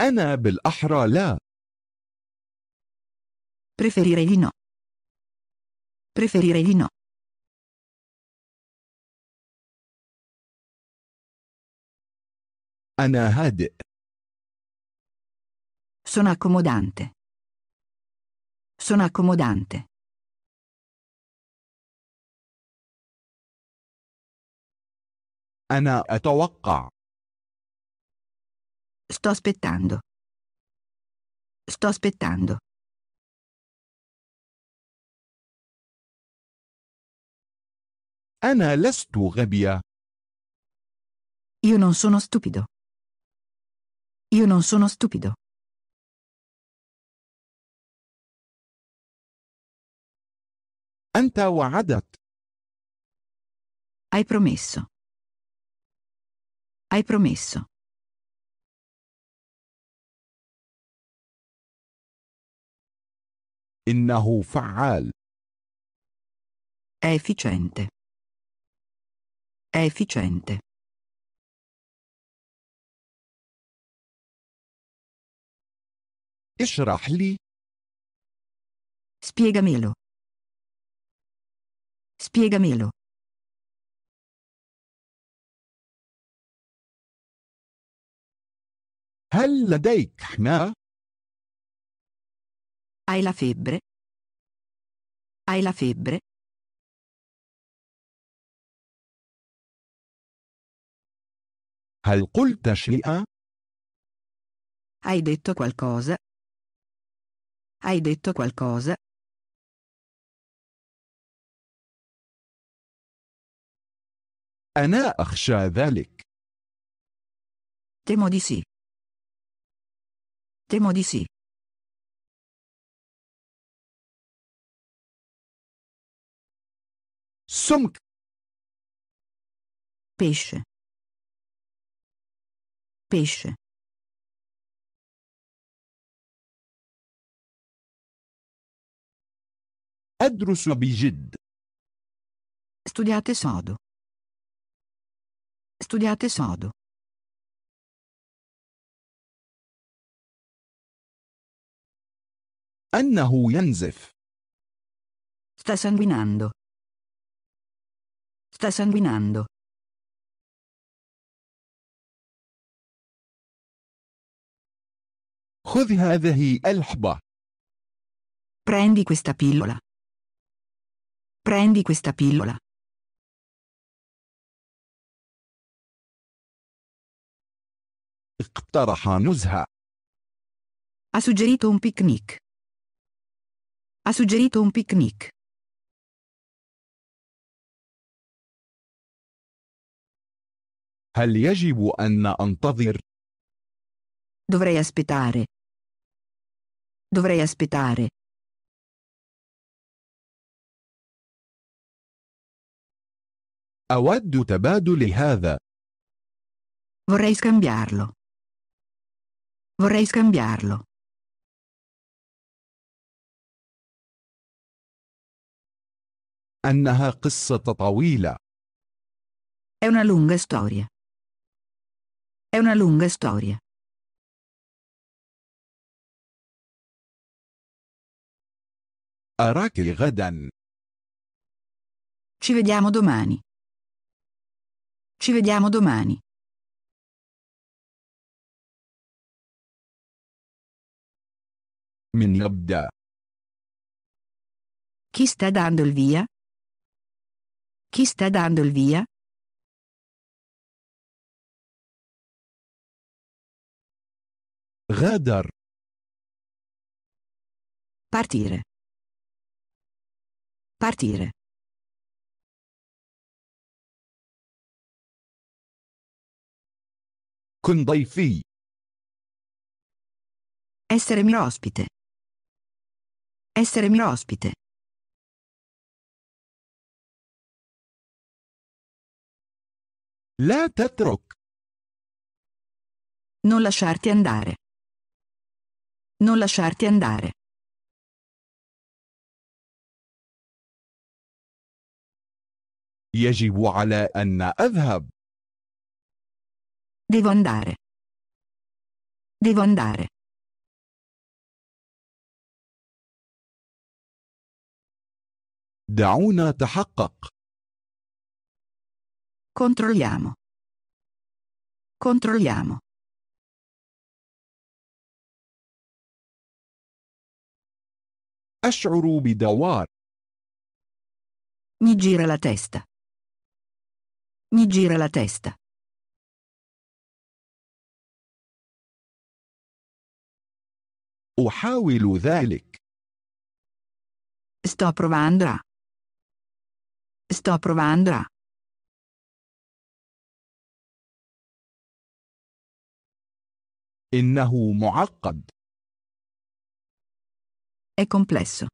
أنا بالأحرى لا. Preferirei di no. Preferirei di no. أنا هادئ. Sono accomodante. Sono accomodante. أنا أتوقع. Sto aspettando. Sto aspettando. أنا لست غبية. Io non sono stupido. Io non sono stupido. أنت وعدت. Hai promesso. Hai promesso. إنه فعال. efficiente. efficiente. اشرح لي. Spiegamelo. Spiegamelo. هل لديك حماة؟ Hai la febbre? Hai la febbre? هل قلت شيئا؟ Hai detto qualcosa? Hai detto qualcosa? أنا أخشى ذلك. Temo di sì. Temo di sì. Somk. Pesce. Pesce. أدرس بجد. Studiate sodo. Studiate sodo. أنه ينزف. Sta sanguinando. Sta sanguinando. خذ هذه الحبة. Prendi questa pillola. Prendi questa pillola. اقترح نزهة. Ha suggerito un picnic. Ha suggerito un picnic. هل يجب أن أنتظر؟ Dovrei aspettare. Dovrei aspettare. أود تبادل هذا. Vorrei scambiarlo. Vorrei scambiarlo. أنها قصة طويلة. È una lunga storia. È una lunga storia. Araki Gadan. Ci vediamo domani. Ci vediamo domani. من Chi sta dando il via? Chi sta dando il via? radar partire partire كن ضيفي essere mio ospite essere mio ospite لا تترك non lasciarti andare non lasciarti andare. يجب على أن أذهب. Devo andare. Devo andare. دعونا تحقق. Controlliamo. Controlliamo. أشعر بدوار. Mi gira la testa. Mi gira la testa. أحاول ذلك. Sto provando Sto provando إنه معقد. È complesso.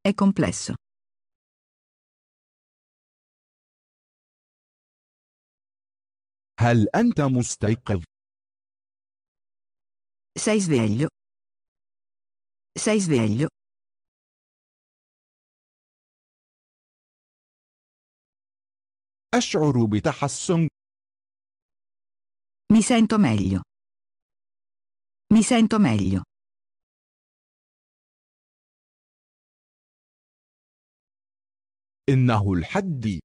È complesso. هل أنت مستيقظ؟ Sei sveglio? Sei sveglio? أشعر بتحسن. Mi sento meglio. Mi sento meglio. إنه الحد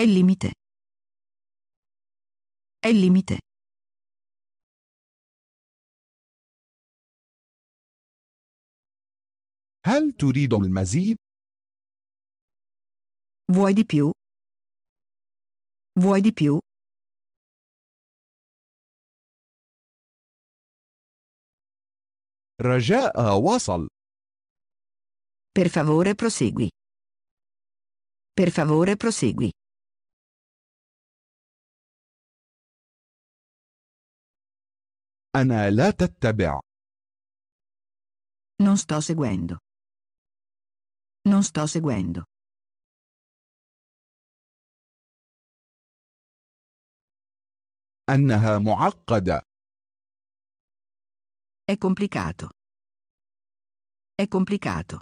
El límite. El límite. هل تريد المزيد؟ Vuoi di più? Vuoi di più? رجاء واصل. Per favore prosegui. Per favore prosegui. Ana la تتبع. Non sto seguendo. Non sto seguendo. أنها معقدة. È complicato. È complicato.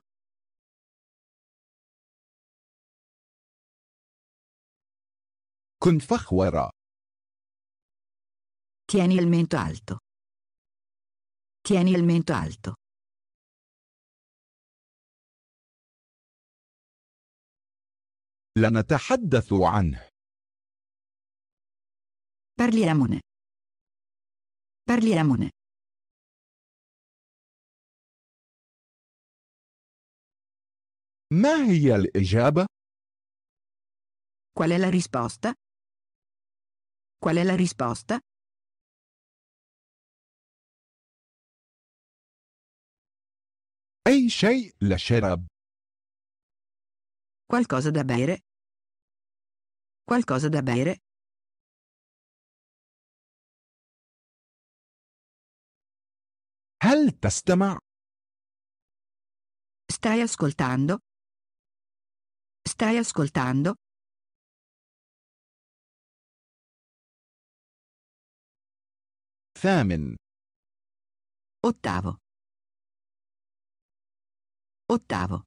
كن فخورة. Tieni il mento alto. Tieni il mento alto. لنتحدث عنه. Parliamone. Parliamone. ما هي الإجابة؟ Qual è la risposta? Qual è la risposta? أي شيء للشرب. Qualcosa da bere. Qualcosa da bere. هل تستمع؟ Stai ascoltando? Stai ascoltando? ثامن Ottavo. Ottavo.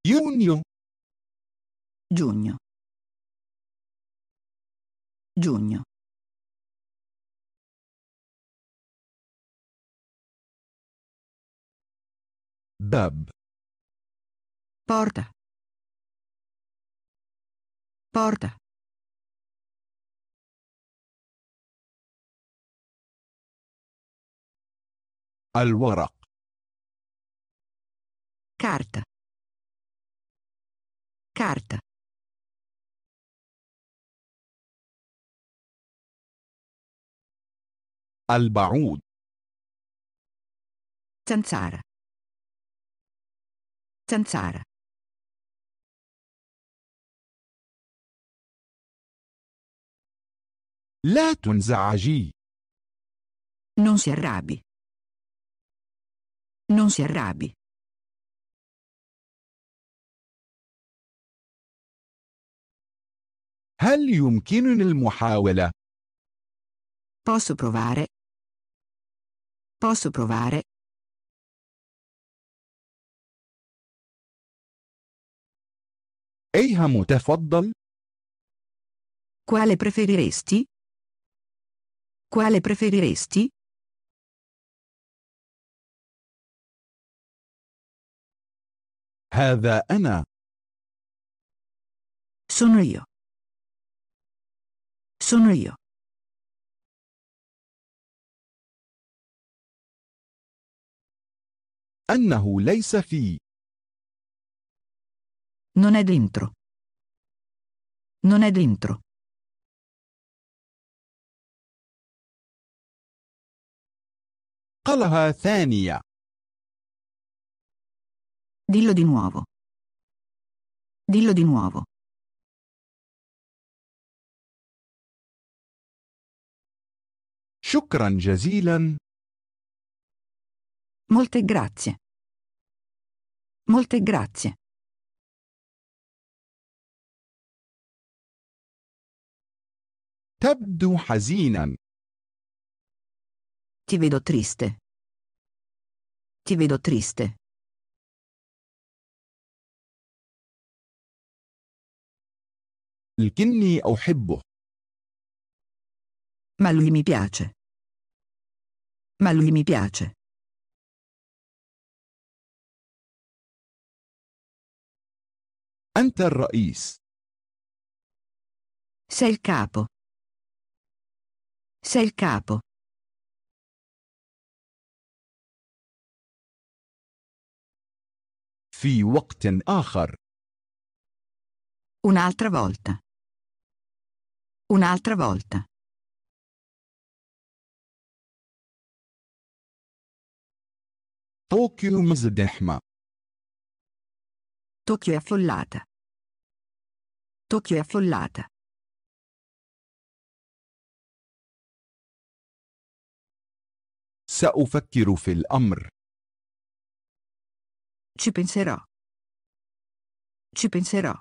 Giugno. Giugno. Giugno. Bab. Porta. porta الورق carta carta البعوض زنزارة زنزارة لا تنزعجي. Non si arrabbi. Non si arrabbi. هل يمكنني المحاولة؟ Posso provare? Posso provare? أيهم متفضل؟ Quale preferiresti? Quale preferiresti? هذا أنا. Sono io. Sono io. أنه ليس في. Non è dentro. Non è dentro. لها ثانية. Dillo di nuovo. Dillo di nuovo. شكرا جزيلا. Molte grazie. Molte grazie. تبدو حزينا. Ti vedo triste. Ti vedo triste. لكني أحبه. Ma lui mi piace. Ma lui mi piace. أنت الرئيس. Sei il capo. Sei il capo. في وقت آخر Un'altra volta. Un'altra volta. طوكيو مزدحمة. Tokyo è affollata. Tokyo è affollata. سأفكر في الأمر. Ci penserò. Ci penserò.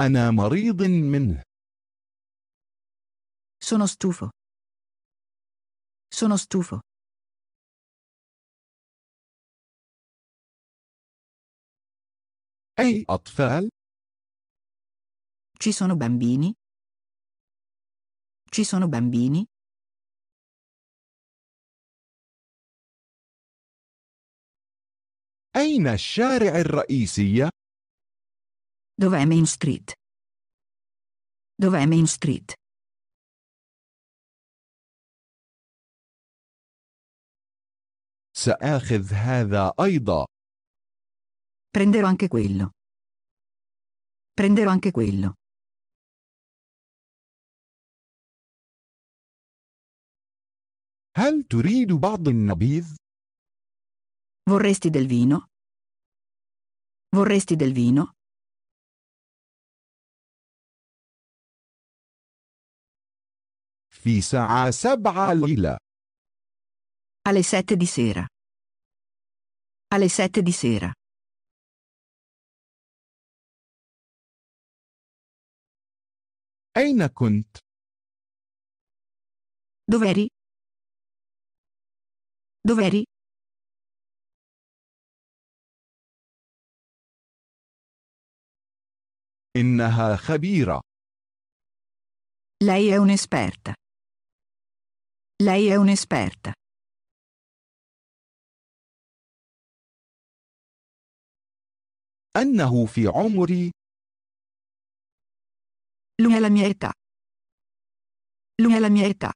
أنا مريض منه. Sono stufo. Sono stufo. أي أطفال؟ Ci sono bambini? Ci sono bambini? أين الشارع الرئيسية؟ Dov'è Main Street? Dov'è Main Street? سآخذ هذا أيضا. Prenderò anche quello. Prenderò anche quello. هل تريد بعض النبيذ؟ Vorresti del vino? Vorresti del vino? في ساعة سبعة ليلة. Alle sette di sera. Alle sette di sera. أين كنت؟ Dov'eri? Dov'eri? إنها خبيرة. Lei è un'esperta. Lei è un'esperta. أنه في عمري. Lui è la mia età. Lui è la mia età.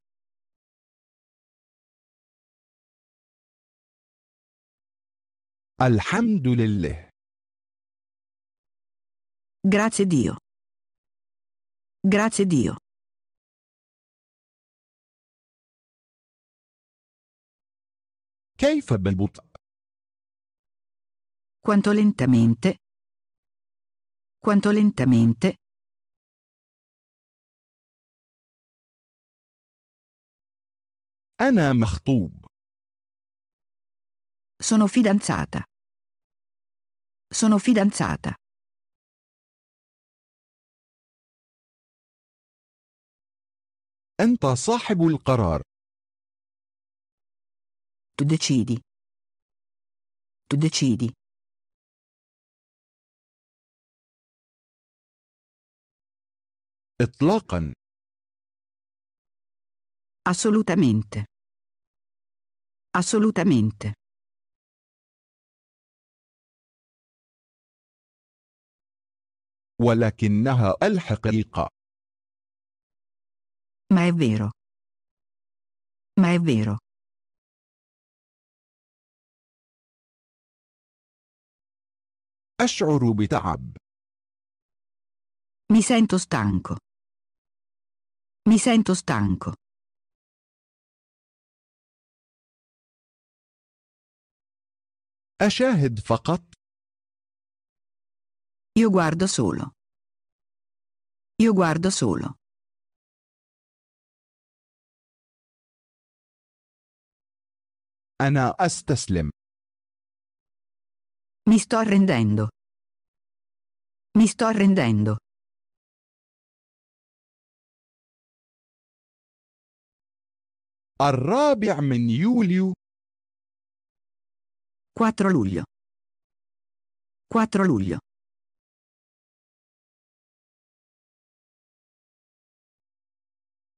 الحمد لله Grazie Dio. Grazie Dio. كيف بالبطء؟ Quanto lentamente. Quanto lentamente. أنا مخطوب. Sono fidanzata. Sono fidanzata. أنت صاحب القرار. Tu decidi. Tu decidi. إطلاقا. Assolutamente. Assolutamente. ولكنها الحقيقة. Ma è vero. Ma è vero. أشعر بتعب. Mi sento stanco. Mi sento stanco. أشاهد فقط. Io guardo solo. Io guardo solo. أنا أستسلم. Mi sto arrendendo. Mi sto arrendendo. الرابع من يوليو 4 luglio 4 luglio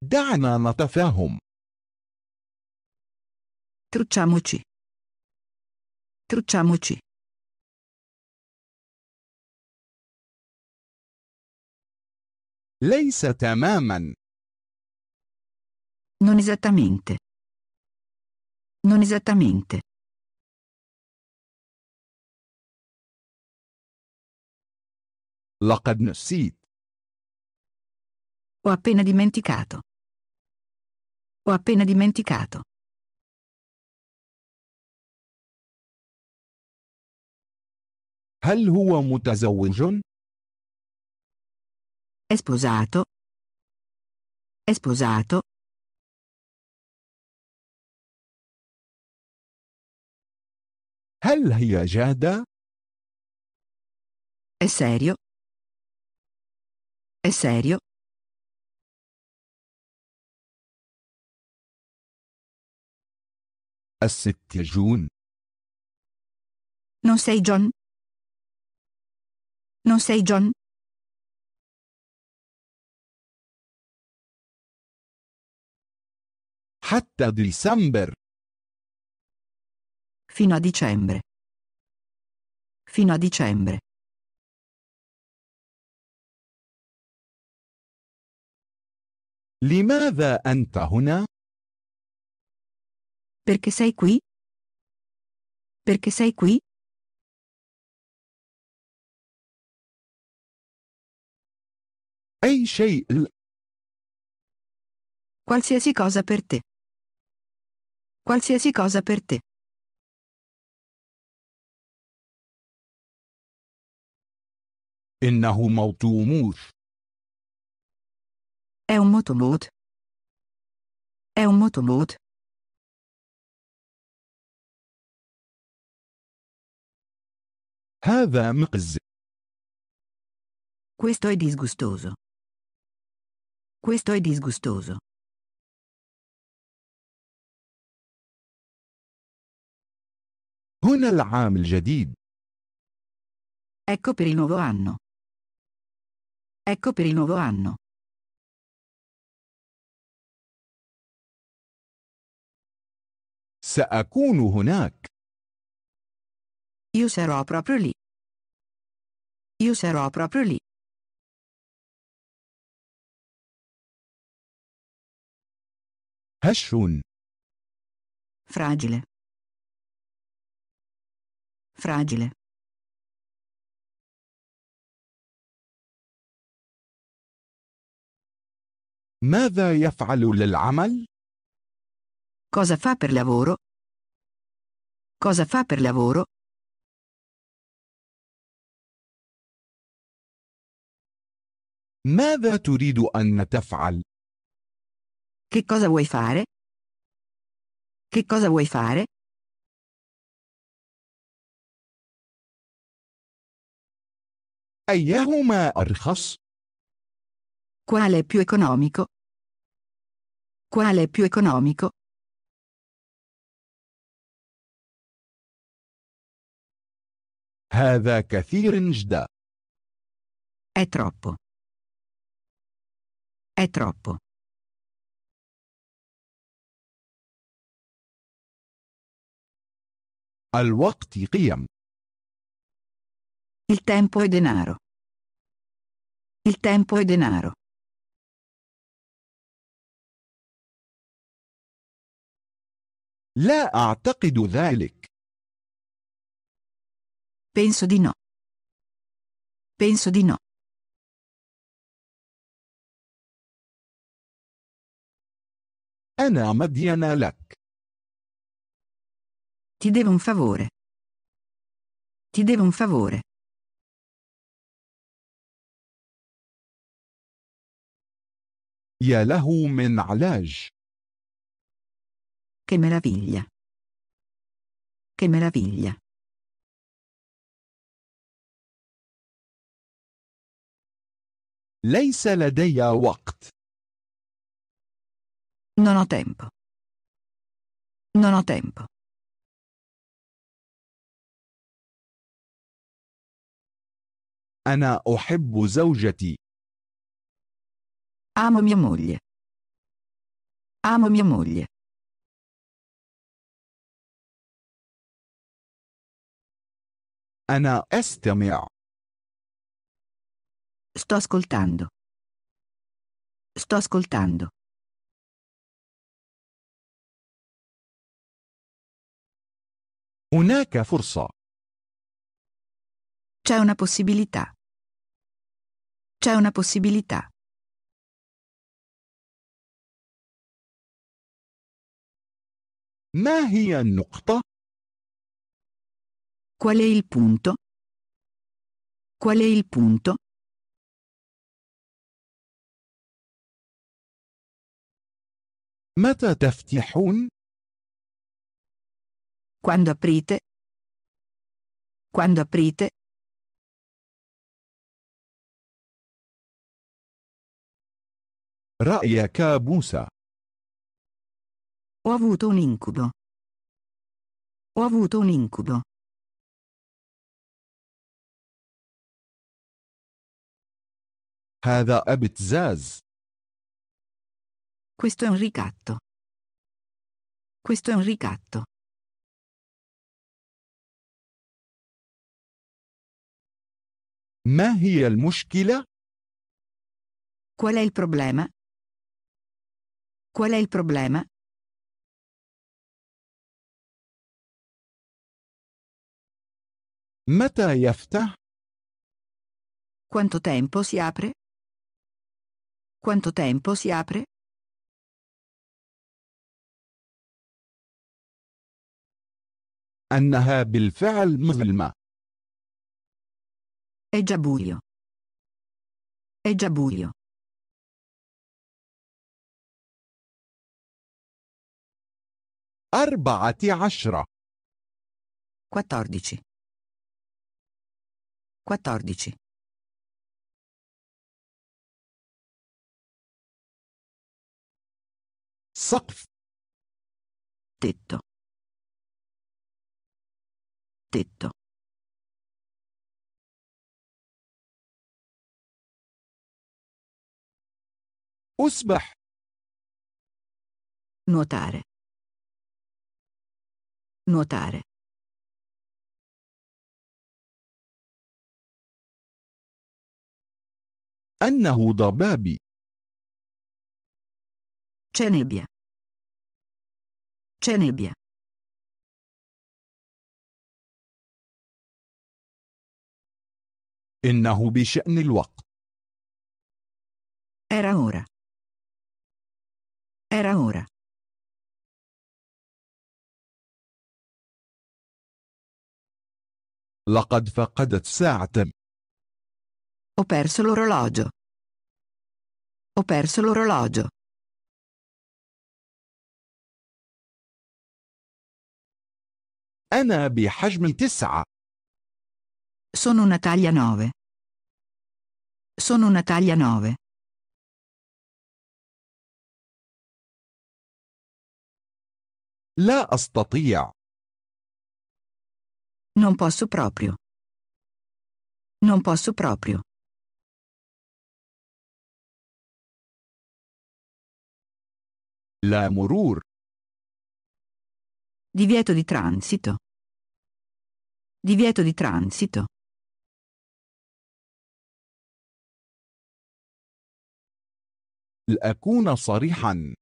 دعنا نتفاهم Trucciamoci. Trucciamoci. ليس تماما. Non esattamente. Non esattamente. لقد نسيت. Ho appena dimenticato. Ho appena dimenticato. هل هو متزوج؟ È sposato? È sposato? هل هي جادة؟ È serio? È serio? الستيجون Non sei John? Non sei John? حتى ديسمبر fino a dicembre fino a dicembre لماذا أنت هنا؟ Perché sei qui? Perché sei qui? أي شيء. Qualsiasi cosa per te. Qualsiasi cosa per te. إنه موتوموث. È un motomot. È un motomot. هذا مقز. Questo è disgustoso. Questo è disgustoso. هنا العام الجديد. Ecco per il nuovo anno. Ecco per il nuovo anno. سأكون هناك. Io sarò proprio lì. Io sarò proprio lì. هشون فراجيله فراجيله ماذا يفعل للعمل؟ cosa fa per lavoro? cosa fa per lavoro? ماذا تريد أن تفعل؟ Che cosa vuoi fare? Che cosa vuoi fare? أيهما أرخص؟ Quale è più economico? Quale più economico? هذا كثير جدا. È troppo. È troppo. الوقت قيم Il tempo è denaro. Il tempo è denaro. لا أعتقد ذلك. Penso di no. Penso di no. أنا مدين لك. Ti devo un favore. Ti devo un favore. يا له من علاج Che meraviglia. Che meraviglia. ليس لدي وقت Non ho tempo. Non ho tempo. أنا أحب زوجتي. Amo mia moglie. Amo mia moglie. أنا أستمع. Sto ascoltando. Sto ascoltando. هناك فرصة. C'è una possibilità. C'è una possibilità. ما هي النقطة؟ Qual è il punto? Qual è il punto? متى تفتحون؟ Quando aprite? Quando aprite? رأيك موسى؟ Ho avuto un incubo. Ho avuto un incubo. هذا ابتزاز. Questo è un ricatto. Questo è un ricatto. ما هي المشكلة؟ Qual è il problema? Qual è il problema? Meta يفتح؟ Quanto tempo si apre? Quanto tempo si apre? أنها بالفعل مظلمة. È già buio. È già buio. أربعة عشرة 14 14 سقف tetto tetto أسبح nuotare nuotare أنه ضبابي C'è nebbia. C'è nebbia. إنه بشأن الوقت. Era ora. Era ora. لقد فقدت ساعة. Ho perso l'orologio. Ho perso l'orologio. أنا بحجم تسعة. Sono una taglia 9. Sono una taglia 9. لا أستطيع. Non posso proprio. Non posso proprio. La مرور Divieto di transito. Divieto di transito. L'acuna sarihan.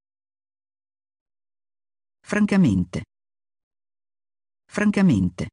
Francamente. Francamente.